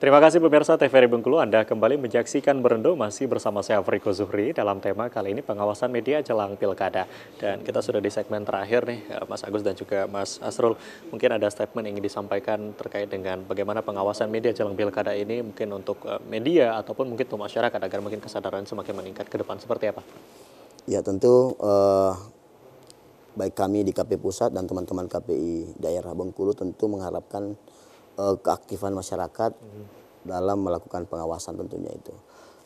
Terima kasih pemirsa TVRI Bengkulu, Anda kembali menyaksikan Berendo masih bersama saya Afriko Zuhri dalam tema kali ini pengawasan media jelang pilkada. Dan kita sudah di segmen terakhir nih eh, Mas Agus dan juga Mas Asrul. Mungkin ada statement yang ingin disampaikan terkait dengan bagaimana pengawasan media jelang pilkada ini mungkin untuk eh, media ataupun mungkin untuk masyarakat agar mungkin kesadaran semakin meningkat ke depan. Seperti apa? Ya tentu uh, baik kami di KPI Pusat dan teman-teman KPI daerah Bengkulu tentu mengharapkan uh, keaktifan masyarakat hmm. dalam melakukan pengawasan tentunya itu.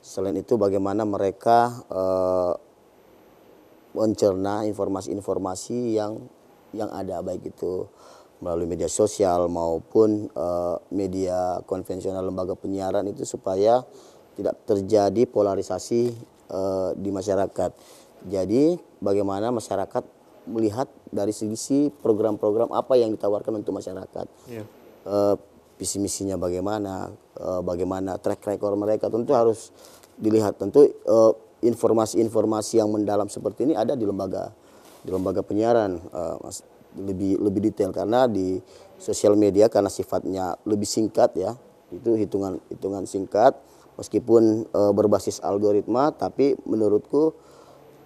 Selain itu bagaimana mereka uh, mencerna informasi-informasi yang yang ada baik itu melalui media sosial maupun uh, media konvensional lembaga penyiaran itu supaya tidak terjadi polarisasi uh, di masyarakat. Jadi bagaimana masyarakat melihat dari sisi program-program apa yang ditawarkan untuk masyarakat. Yeah. Ya. Uh, visi misinya bagaimana, uh, bagaimana track record mereka tentu harus dilihat. Tentu eh, informasi-informasi uh, yang mendalam seperti ini ada di lembaga di lembaga penyiaran uh, mas, lebih lebih detail karena di sosial media karena sifatnya lebih singkat ya itu hitungan hitungan singkat meskipun e, berbasis algoritma tapi menurutku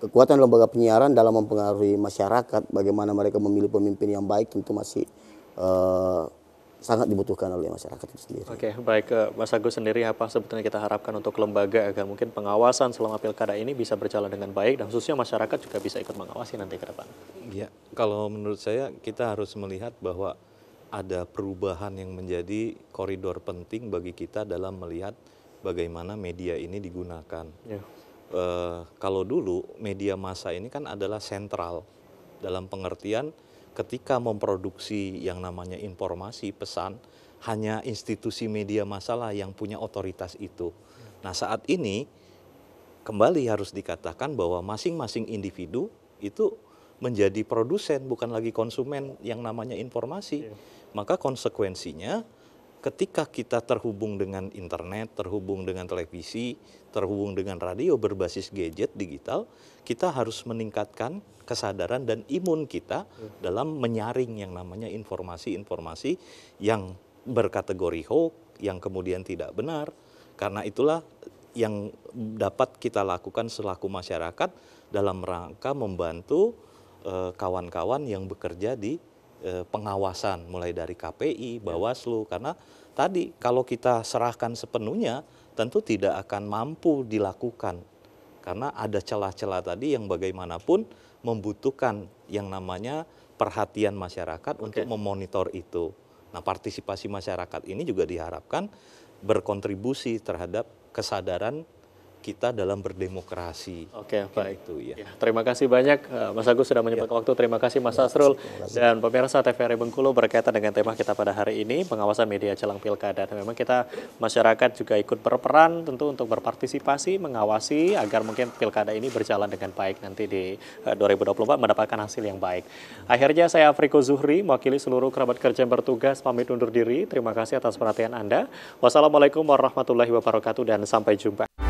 kekuatan lembaga penyiaran dalam mempengaruhi masyarakat bagaimana mereka memilih pemimpin yang baik tentu masih e, sangat dibutuhkan oleh masyarakat itu sendiri. Oke, okay, baik eh, Mas Agus sendiri apa sebetulnya kita harapkan untuk lembaga agar mungkin pengawasan selama pilkada ini bisa berjalan dengan baik dan khususnya masyarakat juga bisa ikut mengawasi nanti ke depan. Iya, kalau menurut saya kita harus melihat bahwa ada perubahan yang menjadi koridor penting bagi kita dalam melihat bagaimana media ini digunakan. Ya. E, kalau dulu media massa ini kan adalah sentral dalam pengertian ketika memproduksi yang namanya informasi pesan hanya institusi media masalah yang punya otoritas itu. Nah, saat ini kembali harus dikatakan bahwa masing-masing individu itu menjadi produsen bukan lagi konsumen yang namanya informasi. Iya. Maka konsekuensinya ketika kita terhubung dengan internet, terhubung dengan televisi, terhubung dengan radio berbasis gadget digital, kita harus meningkatkan kesadaran dan imun kita dalam menyaring yang namanya informasi-informasi yang berkategori hoax, yang kemudian tidak benar. Karena itulah yang dapat kita lakukan selaku masyarakat dalam rangka membantu eh, kawan-kawan yang bekerja di Eh, pengawasan mulai dari KPI, iya. Bawaslu karena tadi kalau kita serahkan sepenuhnya tentu tidak akan mampu dilakukan karena ada celah-celah tadi yang bagaimanapun membutuhkan yang namanya perhatian masyarakat okay. untuk memonitor itu. Nah, partisipasi masyarakat ini juga diharapkan berkontribusi terhadap kesadaran kita dalam berdemokrasi. Oke, okay, baik. Itu, ya. ya. Terima kasih banyak eh, Mas Agus sudah menyempatkan ya. waktu. Terima kasih Mas ya, Asrul dan pemirsa TVRI Bengkulu berkaitan dengan tema kita pada hari ini, pengawasan media jelang pilkada. Dan memang kita masyarakat juga ikut berperan tentu untuk berpartisipasi, mengawasi agar mungkin pilkada ini berjalan dengan baik nanti di 2024 eh, mendapatkan hasil yang baik. Akhirnya saya Afriko Zuhri, mewakili seluruh kerabat kerja yang bertugas pamit undur diri. Terima kasih atas perhatian Anda. Wassalamualaikum warahmatullahi wabarakatuh dan sampai jumpa.